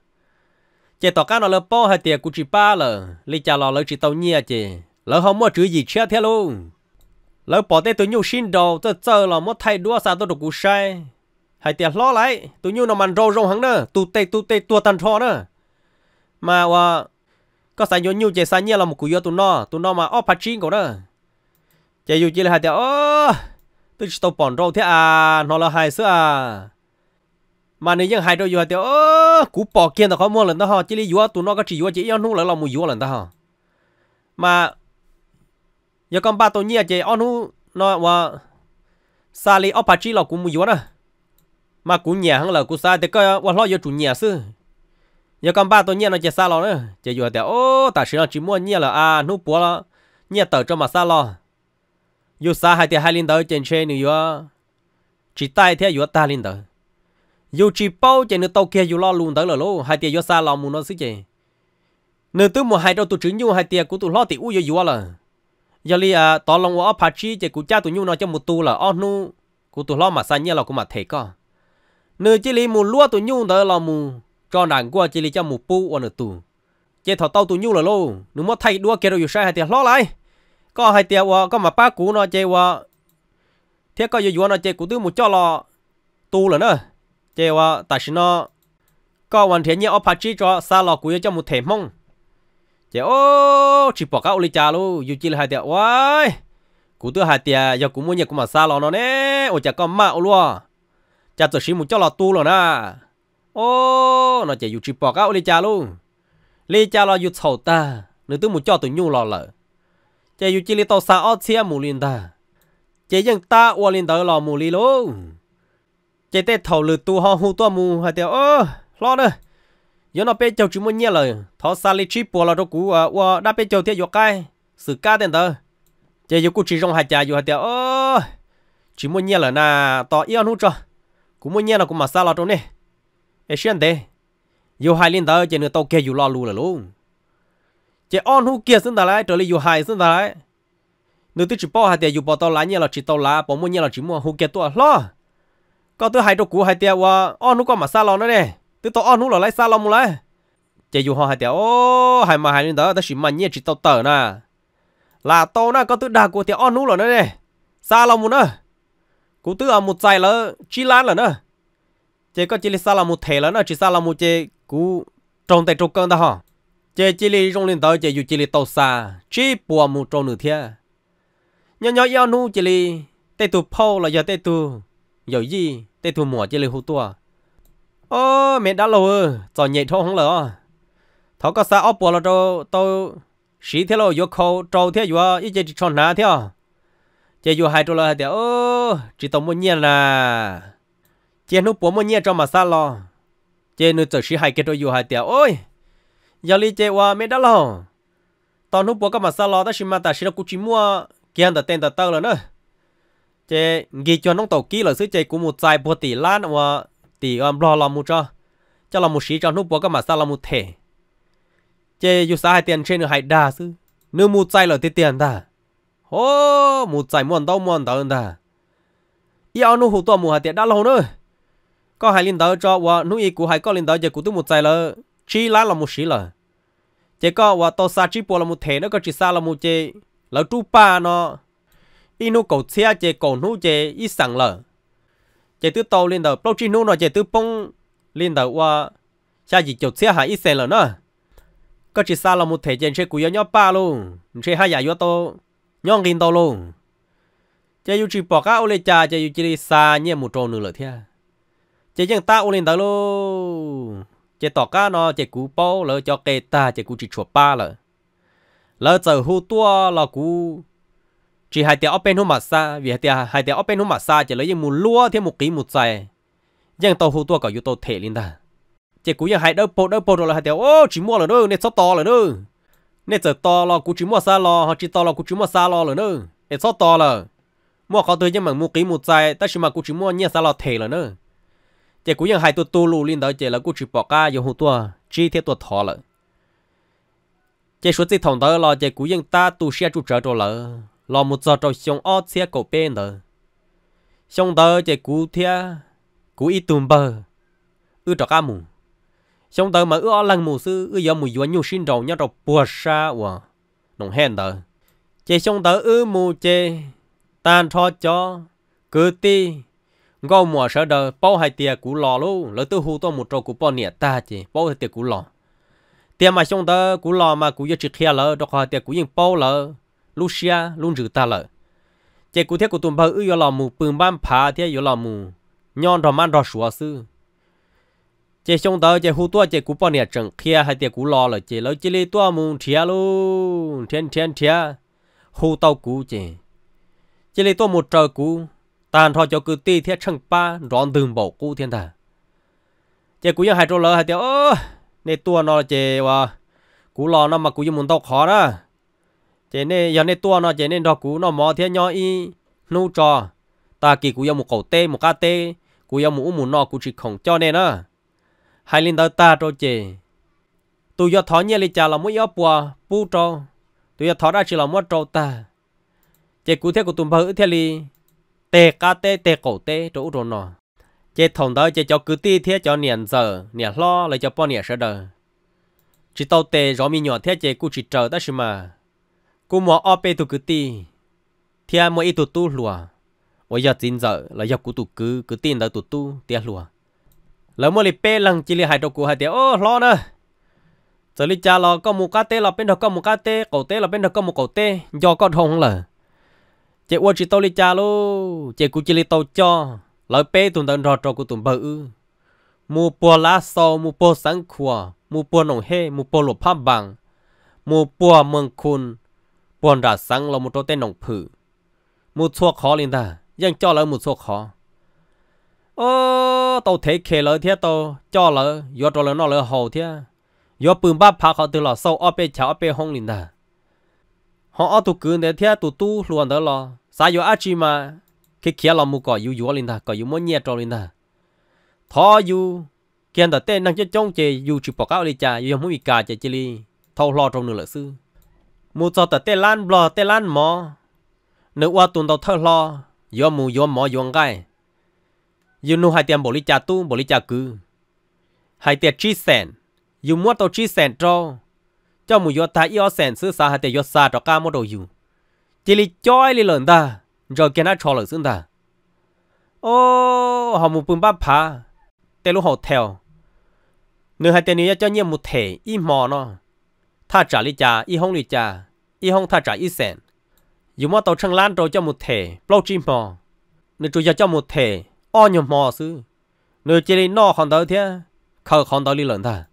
chế tỏ ca nó là bao hai tiệc cú chỉ ba là li cha lò là chỉ tàu nhia chế lỡ không mua chữ gì chia thế luôn lỡ bỏ tay tôi nhu xin đồ, tôi chờ là mất thay đua sao tôi được cú sai hãy tiệt lo lại tôi nhu nó mặn râu rong hắn nữa tu tay tu tay tua tan thọ nữa mà à, có sai nhu nhu chạy sai nhia là một cú yo tụi nó tụi nó mà óp phát chín cổ nữa chạy dù chỉ là hãy tiệt, ơ tôi chỉ tao bỏ râu thế à nó là hài sữa à mà nếu ยังหายโดยอยู่เดียวกูปอกเกียนแต่เขาม่วนเลยนะฮะจิลี่ยัวตัวน้องก็จียัวจีย้อนนู่นแล้วเรามูยัวเลยนะฮะมา giờ con ba tổ nhia chị ông nu nó wa xa li là cũng mua nè mà cũng nhà hăng là cũng sai thì cái và lo giờ chủ nhà sư giờ con ba tổ nhia nó chị sa lo nữa chị vừa thì ô ta sao chỉ mua nhia là à nu bùa là nhia tờ cho mà sa lo dù sa hai thì hai linh tờ trên trên nữa chỉ tay theo giữa ta linh tờ dù chỉ bao chỉ nữa tàu kia dù lo luôn tới là luôn hai thì do sa lo muốn nó xí chị nửa tứ một hai đầu tụ trứng như hai tia của tụ lo thì u yo yo là giờ li à tỏ lòng của phá chi chỉ cụ cha tụi nhu nói cho một tu là ông nu cụ tụi lo mà sai nhá là cụ mà thấy co nửa chỉ li mù lúa tụi nhu đó là mù cho nàng qua chỉ li cho mù pu ở nửa tu chỉ thọ tao tụi nhu là lô nửa mất thay đua kia rồi sai hai tiệt lo lại có hai tiệt qua có mà ba cụ nói chơi qua thế có yêu nói chơi cụ tư một cho lo tu là nữa chơi qua tại sao nó có hoàn thiện nhau phá chi cho xa lò cụ cho một thể mong chị ô chị bỏ cáo lì cha luôn dù chỉ là hai tiệt quái cú tôi hai tiệt giờ cú muốn nhận cú mà xa lo nó nè ô chả con mạo luôn cha tôi xin một cho lọt tu rồi nè ô nó chỉ dù chỉ bỏ cáo lì cha luôn lì cha lo dù sầu ta nửa tôi muốn cho tôi nhu lo lợ chị dù chỉ lì tàu xa ót xe mù liền ta chị dân ta qua liền tới lò mù li luôn chị tết thầu lừa tu ho hu tua mù hai tiệt ô lo nữa giờ nó bé cháu chúng mua nhẹ lời thọ xa lấy chip bò là đâu cũ à wa đã bé cháu thiệt vô cái sự ca tiền tờ chơi vô cũ chỉ rong hai cha vô hai tiệt ơ chỉ mua nhẹ lời na tỏ yêu nu cho cũng mua nhẹ là cũng mà xa là đâu nè ấy xuyên thế vô hai liên tờ chơi nữa tàu kia vô lo lù là luôn chơi on hu kia xin ta lại trở lại vô hai xin ta lại nếu tôi chỉ bỏ hai tiệt vô bỏ tàu lá nhẹ là chỉ tàu lá bỏ mua nhẹ là chỉ mua hu kia tua lo có tôi hai đâu cũ hai tiệt wa on hu có mà xa lo nữa nè tức tao ăn hút là lấy xa lòng lại chỉ dù họ hai tiểu ô hai mà hai nên đó ta chỉ mà nhẹ chỉ tao tớ nè là tao nè có tự đà của tiểu ăn hút là nữa nè xa lòng nữa cú tự ở à, một dài là chi lan là nữa chỉ có chỉ là xa lòng một thể là nữa chỉ xa lòng một chỉ cú trồng tại trục cơn đó hả chỉ chỉ là trong lên đó chỉ dù chỉ là tàu xa chỉ bùa một trồng nửa thiên nhỏ nhỏ yêu nu chỉ là tay tu phô là giờ tay tu giờ gì tay tu mùa chỉ là hút tua ô mẹ đã lâu rồi giờ nhẹ thôi không lỡ thọ có sao bỏ là đâu tôi sĩ thế lâu vô khâu trâu thế vừa ít chơi tròn ná thế à chơi vừa hai trâu là thế ô chỉ tổng một nhiên là chơi nó bốn một nhiên cho mà sao lo chơi nó cho xí hai cái trâu vừa hai thế ôi giờ đi chơi qua mẹ đã lâu tao nó bốn cái mà sao lo ta xin mà ta xin nó cũng chỉ mua kia ta tên ta tơ rồi nữa chơi ghi cho nông tổ ký là sứ chơi của một trái bồ tỷ lan và thì ông lo lo mu cho cho là một sĩ cho nút bố các mà sao là một thể chơi dù sao hai tiền trên hai đa sư nếu mua chạy là tiền tiền ta ô mu chạy muốn đâu muốn đâu ta yêu nu hụt to mua hai tiền đã lâu nữa có hai linh tới cho và nu y của hai có linh tới giờ của tôi một chạy là chỉ lá là một sĩ là chỉ có và tàu sa chỉ bộ là một thể nó có chỉ xa là một chơi, là chú ba nó inu cầu xe chơi cầu nu chơi ít sẵn là chạy tư tàu lên đầu bao chi nô nó chạy tư bông lên đầu qua cha chỉ chụp xe hai ít xe là nó có chỉ xa là một thể trên xe của nhau ba luôn xe hai giải vô to nhau kinh to luôn chạy yêu chỉ bỏ cá ô lên cha chạy yêu chỉ đi xa nhẹ một tròn nữa là thế chạy chẳng ta ô lên đầu luôn chạy tỏ cá nó chạy cú bao lỡ cho kê ta chạy cú chỉ chuột ba lỡ lỡ giờ hô tua là cú chỉ hai tiếng open hôm mà xa vì hai tiếng hai tiếng open hôm mà xa chỉ lấy những mù lúa thêm một ký một dài nhưng tàu hú tua cả yếu tàu thể lên ta chỉ cú những hai đâu bộ đâu bộ rồi là hai tiếng ô chỉ mua rồi nữa nên số to rồi nữa nên giờ to là cú chỉ mua xa lo họ chỉ to là cú chỉ mua xa lo là nữa nên số to là mua khó tôi nhưng mà mua ký một dài ta chỉ mà cú chỉ mua nhẹ xa lo thể rồi nữa chỉ cú những hai tu tu lù lên đó chỉ là cú chỉ bỏ cả yếu hú tua chỉ theo tua thọ là chỉ số gì thằng đó là chỉ cú những ta tu xe trụ trở trở là lo một giờ trâu xong ó xe cổ bên đó xong đó chạy cú thia cú ít tùm bờ ư trọ cá mù xong đó mà ư ó lăng mù sư ư giờ mù yuan nhu xin đầu nhau trọ bùa xa ủa nông hèn đó chạy xong đó ư mù chạy tàn cho cho cứ ti ngô mùa sợ đờ bao hai tia cú lò luôn lỡ tư hù to một trò cú bò nè ta chỉ bao hai tia cú lò tia mà xong đó cú lò mà cú giờ chỉ kia lỡ đó hai tia cú yên bao lỡ Lucia luôn rửa ta lợ. Chạy cụ thiết của tụm bờ ư yo lò mù bừng ban phá thế yo lò mù nhon rò mang rò sủa sư. Chạy xong tờ chạy hú tua chạy cụ bọn nè trần kia hai tiệt cụ lò lợ chạy lỡ chỉ lê tua mù thia luôn thiên thiên thia hú tàu cụ chạy. Chỉ lê tua một trời cụ tàn thọ cho cứ ti thiết chẳng ba rón đường bỏ cụ thiên thà. Chạy hai trâu lỡ hai tiệt ơ nè tua nó chạy và cụ lò nó mà cụ ยัง muốn tàu khó đó chế nên giờ nè tua nó chế nên đó cú nó mò thế nhỏ y nu trò ta kỳ cú yêu một cầu tê một cá tê cú yêu mũ mũ nó cú chỉ không cho nên á hai linh tới ta cho chế tôi giờ thọ nhẹ li chả là mũi yếu bùa bu trò tôi giờ thọ ra chỉ là mũi trâu ta chế cú thế của tụm bự thế li tê cá tê tê cầu tê chỗ rồi nó chế thòng đó chế cho cứ ti thế cho niệm giờ niệm lo lại cho bao niệm sợ đời chỉ tàu tê rõ mi nhỏ thế chế cú chỉ chờ ta xí mà cú mò o bê tụ cứ tì thia mò ít tụ tu lùa ôi giờ chín giờ là giờ cú tụ cứ cứ tin đã tụ tu tiếc lùa lỡ mò lì pe lăng chỉ lì hai đầu cú hai tiếc, ô lo nữa giờ lì cha lo có mù cá tê là bên đầu có mù cá tê cầu tê là bên đầu có mù cầu tê do có thông là chị ua chỉ tao lì cha lô chị cú chỉ lì tao cho lỡ pe tụm tận rò rò cú tụm bự mù bùa lá sò mù bùa sáng khua mù bùa nồng hê mù bùa lụa pháp bằng mù bùa mừng khôn ปวนราสังลมุโตเต้นองผือมุดชัวคอลินตายังจ่อเลยมุดชัวคอโอ้ตัวเทเคเลยเทียตจ่อเลยยอดตัวเลยนอเลยหอเทียยอดปืนบ้าพาเขาต่นหล่อเศร้าอ้อเปชาอ้อเปห้องลินตาห้องอ้อตุกืนเดียเทียตุตู้ลวนเดอหล่อสายอยู่อาจีมา คิดเขียลรามุก่ออยู่อยู่ลินตาก่ออยู่มั่วเงียจัวลินตาทออยู่ เกี่ยนแต่เต้นนั่งจะจ้องเจยอยู่จุดปอกเอาเลยจ้าอยู่ยังไม่มีกาเจจิลีเท่าหล่อตรงหนึ่งเลยซื้อ mu cho tờ tê lan bò tê lan mò nếu qua tuần đầu thơ lo yo mu yo mò do ngay dù nu hai tiền bổ lý cha tu bổ lý cha cứ hai tiền chi sen dù mua tàu chi sen cho cho mu do ta yêu sen xứ xa hai tiền do xa cho ca mua đồ yu, chỉ li chơi li lần ta rồi kia nó cho lợn xưng ta ô họ mu bưng bắp phá tê lúc họ theo nếu hai tiền này cho nhiệm mu thể im mò nó tha trả lý cha y hông lý y hong tha trả y sen dù mà tàu trăng lan rồi cho một thể bao chim mò nếu chủ giờ cho một thể o nhiều mò sư nếu chỉ đi no hòn tàu thế khờ hòn tàu đi lợn ta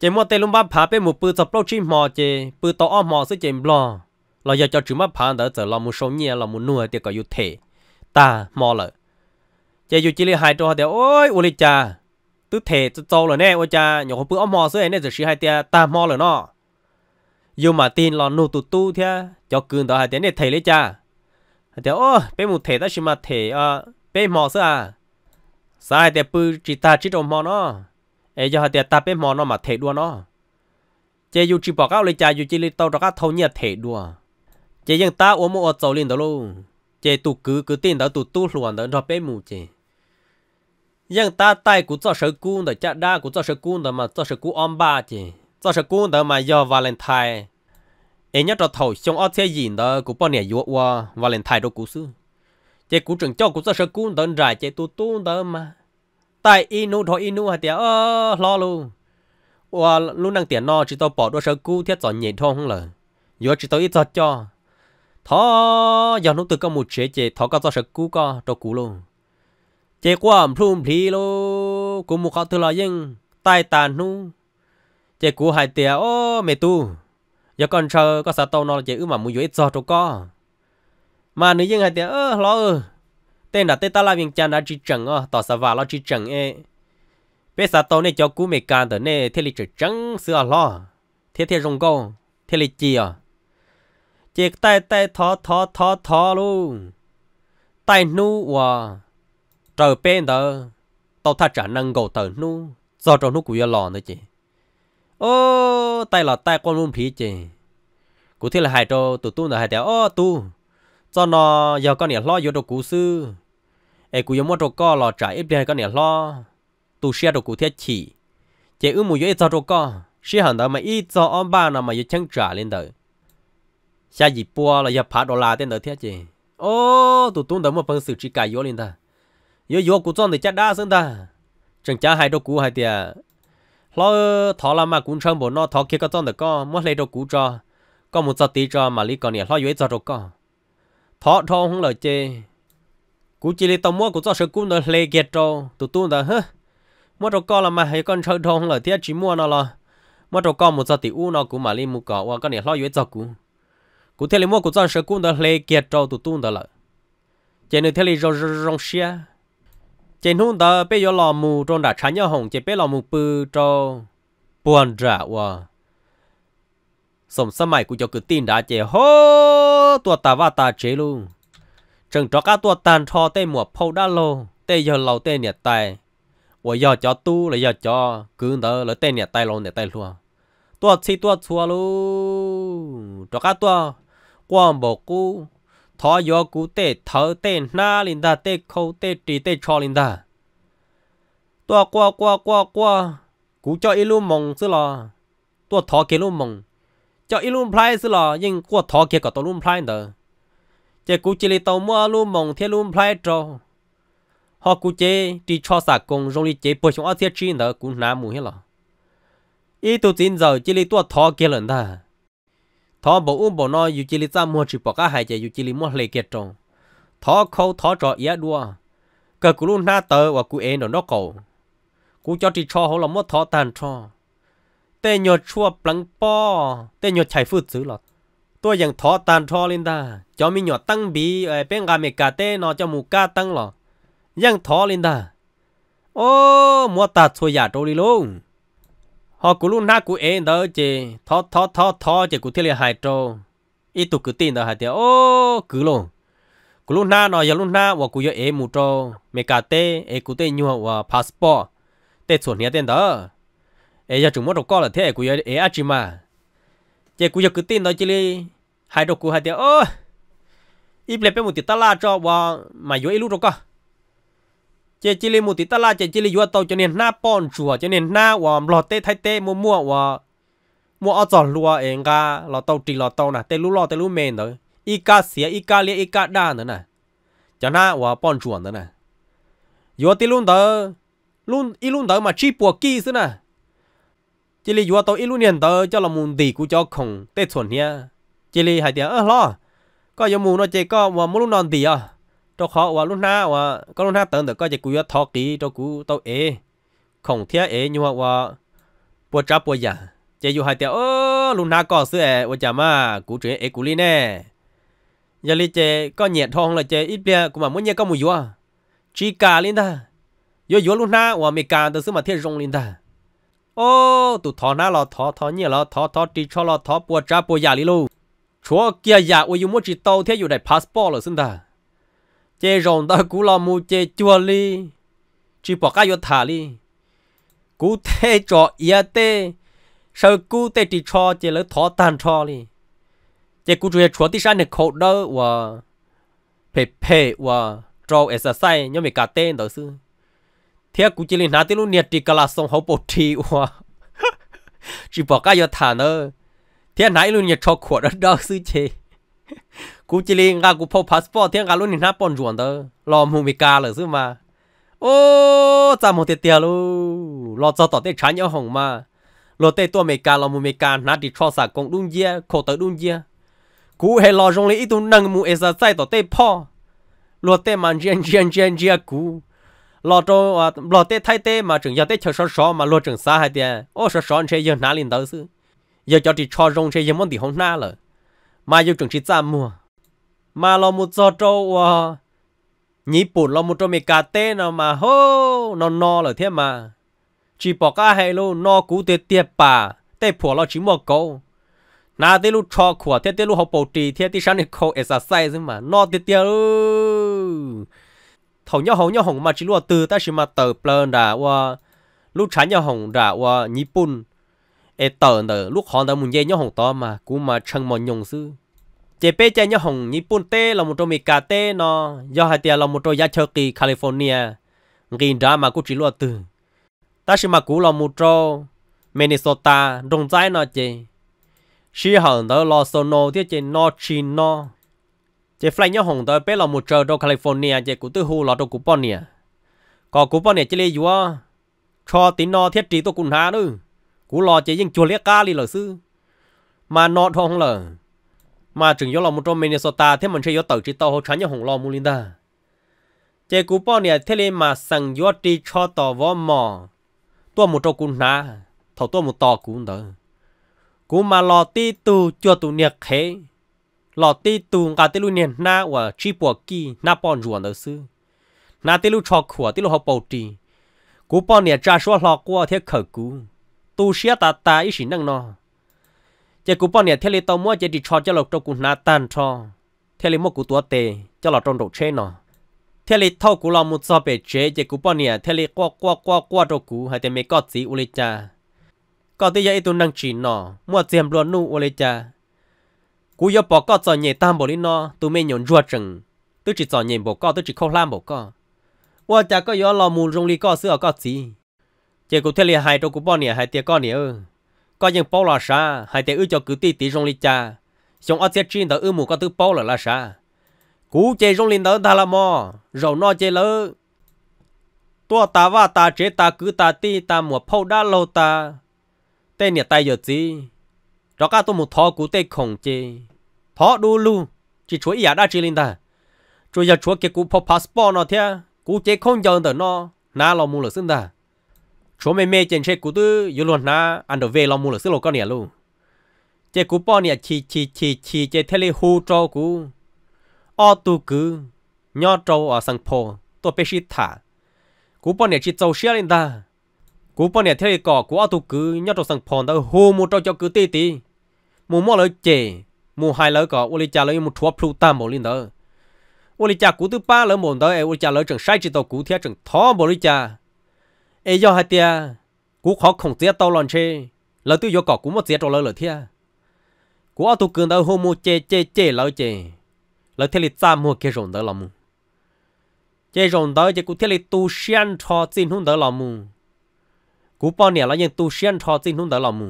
chỉ mua tên lúc ba phá bên một bự tập bao chim mò chỉ bự tàu o mò sư chỉ lo lo giờ cho chủ mà phá đỡ giờ lo một số nhẹ lo một nuôi thì có yu thể ta mò lợ chỉ dù chỉ đi hai trò thì ôi li cha tứ thể tao rồi nè ô cha nhỏ bự o mò sư này giờ sĩ hai tia ta mò lợ nó dù mà tin lo nô tụt tu thế cho cường đó hai tiếng để thầy lấy cha thế ô bé một thầy ta chỉ mà thầy à ờ, bé mò à. sao à sai thì bự chỉ ta chỉ đồng mò nó ấy cho hai tiếng ta bé mò nó mà thầy đua nó chơi dù chỉ bỏ cao lấy cha dù chỉ lấy tàu đó các thâu nhiệt thầy đua chơi những ta uống một ớt liền đó luôn chơi tụ cứ cứ tin đó tụ tu luôn đó cho bé mù chơi nhưng ta tay của cho sờ cung đó cha đa của cho sờ cung đó mà cho sờ cung ông ba chơi cho sờ cung đó mà do valentine em nhớ trò thầu trong ở thế gì đó cũng bao nhiêu yếu qua và lên thay đồ cũ xưa, chế cũ trường cho cũng sợ cũ đơn rải chế tu tu đó mà tại inu thôi inu hả tiệt lo luôn và luôn đang tiền no chỉ tao bỏ đồ sợ cũ thiết giỏi nhện thôi không lời yếu chỉ tao ít giọt cho thọ giờ nó từ có một chế chế thọ có sợ cũ co đồ cũ luôn chế qua plum pli luôn cũng một cái thứ là nhưng tai tàn nu chế cũ hại tiệt ô mẹ tu giờ con chờ có sao tàu nó chỉ ư mà muốn ít giọt trâu có mà nữ dân hai tiếng ơ lo ơ tên là tên ta là viên chan đã chỉ chẳng ờ tỏ sao vào lo chỉ chẳng ê bé sao tàu này cho cú mày can tới nè thế lịch chẳng sửa lo thế thế rong câu thế lịch chi à ờ. chỉ tay tay thó thó thó thó luôn tay nu à trời bên đó tàu thật trả năng cầu tàu nu do trâu nu cũng của lo nữa chị ô tay là tay con muốn phí chứ cụ thế là hai trâu, tụ tu là hai đéo ô tu cho nó giờ con này lo vô đồ cụ sư ê cụ giống một trò co lò trả ít tiền con này lo tu xe đồ cụ thiết chỉ chế ư vô ít cho trò co xe hẳn đó mà ít cho ông ba nào mà vô chẳng trả lên đời xa gì bùa là giờ phá đồ la tên đời thiết chứ ô tụ tu đó một phần sự chỉ cài vô lên ta Vô vô cụ cho thì chắc đa xứng ta chẳng cha hai đồ cụ hai tiền lo thọ là mà cũng chẳng bộ nó thọ kia có trong được có mất lấy đồ cũ cho có một giờ tí cho mà lý còn nhỉ lo dưới cho đồ có thọ thọ không lời chê cũ chỉ lấy tao mua của cho sự cũ nó lấy kia cho tụ tu đó hả mua đồ co là mà hay con sơn thọ không lời thiết chỉ mua nó là mua đồ co một giờ tí u nó cũng mà lý mua cỏ và con nhỉ lo dưới cho cũ cũ thiết lấy mua của cho sự cũ nó lấy kia cho tụ tu đó là chê nữa thiết lấy rong rong xia trên hôm đó bây giờ làm mù trong đã chán nhau hồng chỉ bây lò mù bự cho buồn rạ wa sống sớm mày cũng cho cứ tin đã chỉ hô tua ta va ta chế luôn chừng cho cả tua tàn cho tê mùa phâu đã lô tê giờ lâu tê nhiệt tài 我要叫都了要叫，跟到了带你带龙的带路，多吃多错喽，这个多光蘑菇。thọ yo cú tê thở tê na lên ta tê khâu tê trì tê cho lên ta tua qua qua qua qua cú cho ilu mong xí lo tua thọ kia lu mong cho ilu phai xí lo nhưng qua thọ kia có tao lu phai nữa chế cú chỉ lấy tàu mua lu mong thế lu phai cho họ cú chế chỉ cho sạc công rồi li chế bồi chúng ở thiết chi nữa cú nà mù hết lo ý tụ tin giờ chỉ lấy tua thọ kia lần ta thọ bộ u bộ nó yêu chỉ li tâm mua chỉ bỏ cả hai chỉ yêu chỉ li mua lề kết trong thọ khâu thọ trọ yết đua cơ cú luôn na tờ và cú én em nó cầu cú cho chỉ cho họ là mua thọ tàn cho tê nhọ chua plăng po tê nhọ chạy phượt dữ lọt tôi ยัง thọ tàn cho linh ta cho mi nhọ tăng bì ở ờ, bên gà mẹ cà tê nó cho mù ca tăng lọ ยัง thọ lên ta ô mua tạt thôi giả trôi luôn họ cứ luôn nát cũng em đó chứ thọ thọ thọ thọ chứ cứ thế liền hại cho ít tụ cứ tin đó hại tiền ô cứ luôn cứ luôn nát nó giờ luôn nát và cứ giờ em một cho mẹ cả tê em cứ tê nhau và passport tê chuẩn nhà tiền đó em giờ chúng mất đồ co là thế cứ giờ em ăn gì mà chị cứ giờ cứ tin đó chị đi hại đồ cũng hại tiền ô ít lấy bé một tí ta la cho và mà giờ ít lúc đó cả chế chỉ li một tí ta la chế chỉ li vừa tàu cho nên na bòn chùa cho nên na và lọt tê thay tê mua mua và mua ở giọt lúa em cả lọt tàu trì lọt tàu nè tê lú lọt tê lú mềm rồi ít cá xía ít cá lia ít cá đa nữa nè cho na và bòn chùa nữa nè vừa tê luôn đó luôn ít luôn đó mà chi bùa kĩ xí nè chỉ li vừa tàu ít luôn nền đó cho là muốn đi cũng cho khổng tê chuẩn nha chỉ li hai tiếng ơ lo có giờ muốn nó chơi có và muốn luôn non đi à cho khó và lúc nào và có lúc nào tận được có chỉ cú thọ kỹ cho cú tàu ế không thiết ế nhưng mà và bùa chấp bùa giả chỉ dù hai tiểu ô lúc nào có sữa ế và chả mà cú chuyện ế cú li nè giờ li chế có nhẹ thong là chế ít bia cũng mà muốn nhẹ có mùi vua chỉ cả linh ta giờ vua lúc nào và mì cả từ xưa mà thiết rong linh ta ô tụ thọ na lo thọ thọ nhẹ lo thọ thọ chỉ cho lo thọ bùa chấp bùa giả li luôn chúa kia giả và dùng một chỉ tàu thiết dùng đại passport là xin ta chế rồng ta cú lo mu chế chua li chỉ bỏ cái vô thả li cú thế cho ia tê sau cú tê chỉ cho chế lỡ thọ tàn cho li chế cú chơi chúa tí sa này khổ đó và phê phê và cho exercise nhóm mình cả tên đó sư thế cú chỉ lên nát tí luôn nhiệt đi cả là xong hậu bột thì và chỉ bỏ cái vô thả nữa thế nãy luôn nhiệt cho khổ đó đó sư chế กูจริงกากูพบพาสปอร์ตเที่ยงกาลุนี่น้าปนจวนเตอรอมูมิกาเลยซึ่งมาโอ้จำหมดเตียลูรอจอต่อเตชันยอหงมาโรเตตัวเมกาลอมูเมกานัดดิทรอสากงดุงเยียโคเตอดุงเยียกูเฮรอจงเลยอีตุนังมูเอซาใจต่อเตพ่อโรเตมันเจียนเจียนเจียนเจียกูรอจงอ่รอเตไทเตมาจึงยาเตเชอชอชอมารอจึงสาหัสเดียโอ้ชอชอนเชยเยอะนาลินเตอซื้อยอะจอดิทรอจงเชยเยอะมันดิหงหน้าเลย mà yêu trường chỉ giảm mua mà lo một do trâu à nhí bùn lo một trâu mì cà tê nào mà hô nó no là thế mà chỉ bỏ cả hai luôn no cú tê tê bà tê phù lo chỉ mua câu na tê lu cho khua thế tê lu học bổ trì thế tê sáng này khâu exercise mà no tê tê lu thầu nhau hồng nhau hồng mà chỉ lu từ ta chỉ mà tờ plan đã wa lu chán nhau hồng đã wa nhí bùn เอตอนเดอลูกหอนเดอมุนเย่ยอหงตอมากูมาชังมอนยงซื้อเจเป้เจยอหงญี่ปุ่นเต้เรามุโตมีกาเต้นอยอฮาเตียเรามุโตยาเชอกีแคลิฟอร์เนียกินดามากูจิลัวตื่นตาชิมากูเรามุโตเมนิโซตาดงใจนอเจชีหงเดอลอโซโนที่เจนอชินนอเจฟลายยอหงเดอเป้เรามุโตดอแคลิฟอร์เนียเจกูตื้อฮูเราดอกูปอนเนียก็กูปอนเนียเจเลยอยู่ว่าชอตินอเทียจีตัวกุนหาดื้อ cú lo chế những chùa liếc ca li lỡ sư mà nọ thong lờ mà chừng yếu là một trong Minnesota thế mình sẽ yếu tàu chỉ tàu hồ tránh nhau hồng lo chế cú bao nè thế lên mà sằng yếu đi cho tàu vó mò tua một trong cún na thầu tua một tàu cún đó cú mà lo ti tu chùa tu nè khé lo ti tu cả ti lu nè na và chi na bọn ruộng đó sư na ti lu cho khủa ti lu học bầu trì cú bao nè cha số lo qua thế khởi cú tu sĩ ta ta ý xí năng nó chỉ cú bọn nè theo lý tao mua chỉ đi cho cho lộc trong cú na tan cho theo lý mua cú tua tề cho lộc trong đầu chế nó theo lý thâu cú lo một sao bể chế chỉ cú bọn nè theo lý qua qua qua qua trong cú hay thì mấy có gì u lê cha có tí giờ tu năng chỉ nó mua tiêm luôn nu u lê cha cú yo bỏ có cho nhẹ tam bổ lý nó tu mê nhổn ruột chừng tu chỉ cho nhẹ bổ có tôi chỉ khâu làm bỏ có qua cha có yo lo mù rong lý có sữa có chỉ cụ thể là hai trong cụ bao nè hai tiệt con nè ơ có những bao là sa hai tiệt ư cho cứ tí tí rong li cha xong ở trên trên đó ư mù có thứ bao là là sa cú chế rong linh đó thà là mò rồi no chế lỡ tua ta va ta chế ta cứ ta ti ta mùa phâu đã lâu ta tên nhà tay giờ gì đó cả tôi một thọ cú tê khổng chế thọ đu lu chỉ chúa ý đã chỉ linh ta chúa giờ chúa kia cú phô passport nó thea cú chế không giờ nó na lo mù lỡ xưng ta chỗ mẹ mẹ trên xe cú tư yếu luôn na ăn đồ về lòng mua là sức lo con nè luôn chơi cú bò nè chỉ chỉ chỉ chỉ chơi thế lê hu cho cú o tu cứ nho trâu ở sang po tôi bé xịt thả cú bò nè chỉ trâu xe lên ta cú bò nè thế cọ cỏ cú o tu cứ nho trâu sang po ta hồ mua trâu cho cứ tê tê mua mua lời chè mua hai lời cỏ uli cha lời mua thua plu tam bộ lên đó uli cha cú thứ ba lời mồm đó e uli cha lời chừng sai chỉ tàu cú thiết chừng thó bộ lời cha ai do hai tia cú khó không tiếc tao lòn chê lỡ tôi do cỏ cú mất tiếc rồi lỡ lỡ thia cú ở tu cường đâu hôm mua chê chê chê lỡ chê lỡ thia lịch tam mua kia rồng đó là mu chê rồng đó chê cú thia lịch tu xuyên cho tin hùng đó là cú bao nè là những tu xuyên cho tin hùng đó là mu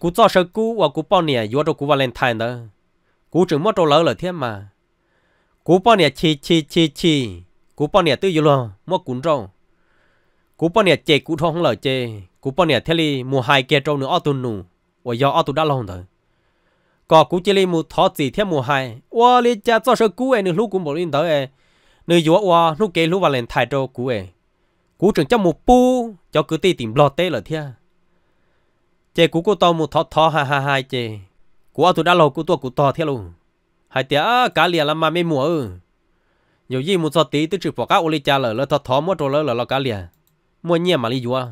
cú cho sợ cú và cú bao nè do cho cú valentine đó cú chừng mất rồi lỡ lỡ thia mà cú bao nè chi chi chi chi cú bao nè tôi vô luôn, mất cuốn rồi cú bọn nè chê cú thong lời chê cú bọn nè thề li mua hai kia trâu nữa ở tuần nụ và do ở tuần đã lâu rồi có cú chê li mua thọ gì thế mua hai wa li cha cho sơ cú ấy nửa lúc cũng bỏ lên tới ấy nửa vừa wa lúc kia lúc vào lên thái trâu cú ấy e. cú trưởng cho một bu cho cứ ti tìm lo tê là thế chê cú cô to mua thọ thọ hai hai ha chê cú ở tuần đã lâu cú to cú to thế luôn hai tiếng cá liền làm mà mấy mùa ừ nhiều gì một giờ tí tới chụp vào cá ô li cha lỡ lỡ thọ thọ mua rồi lỡ lỡ cá liền mua nhẹ mà lý do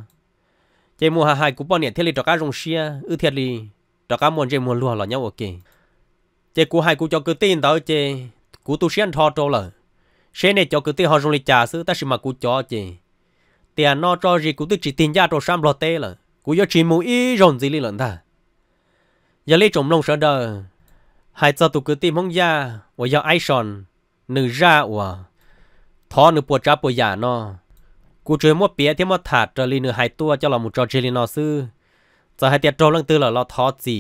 chế mua hà hai cũng bao nhiêu thiết li cho cá rong xia ư thiệt li cho cá mua chế mua lúa là nhau ok chế cú hai cú cho cứ tin đó chỉ cú tu anh thọ trâu lờ, xe này cho cứ tin họ rong li trà xứ ta xí mà cú cho chế, tiền nó cho gì cú tu chỉ tin ra trâu sam lo tê lờ, cú cho chỉ mua ít rong gì li lợn ta giờ li trồng lông sợ đờ hai cho tụ cứ tin mong ra và giờ ai sòn nửa ra và thọ nửa bùa trả bùa giả nó กูเจอมั่วเปียที่มั่วถาดจะลีเนื้อหายตัวจะเราหมูจอเจลีนอซื้อจะให้เตียโจลังตื้อเราเราท้อจี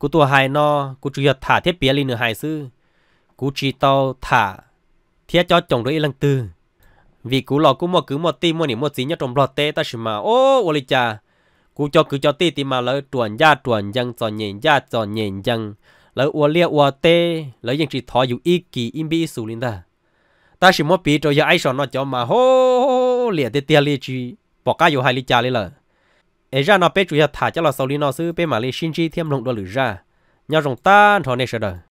กูตัวหายนอกูจุยถาดเทียเปียลีเนื้อหายซื้อกูจีเตาถาเทียจอจงด้วยอีลังตื้อ vì cú lò cú mua cứ mua ti mua nỉ mua gì nhất trong lò tê ta xem mà ô ô lì cha cú cho cứ cho ti ti mà lỡ chuẩn gia chuẩn dân cho nhện gia cho nhện dân lỡ ô lia ô tê lỡ dân chỉ thọ dù ý kỳ im bi sù linh ta ta chỉ muốn bị cho giờ ai sợ nó cho mà hô liệt để tiền liệt chứ, bỏ cả vô hai lít cha li lờ ấy ra nó bé chủ giờ thả cho nó xử lý nó xử bé mà li xin chi thêm lụng đồ lử ra nhau rồng ta thọ này sợ đời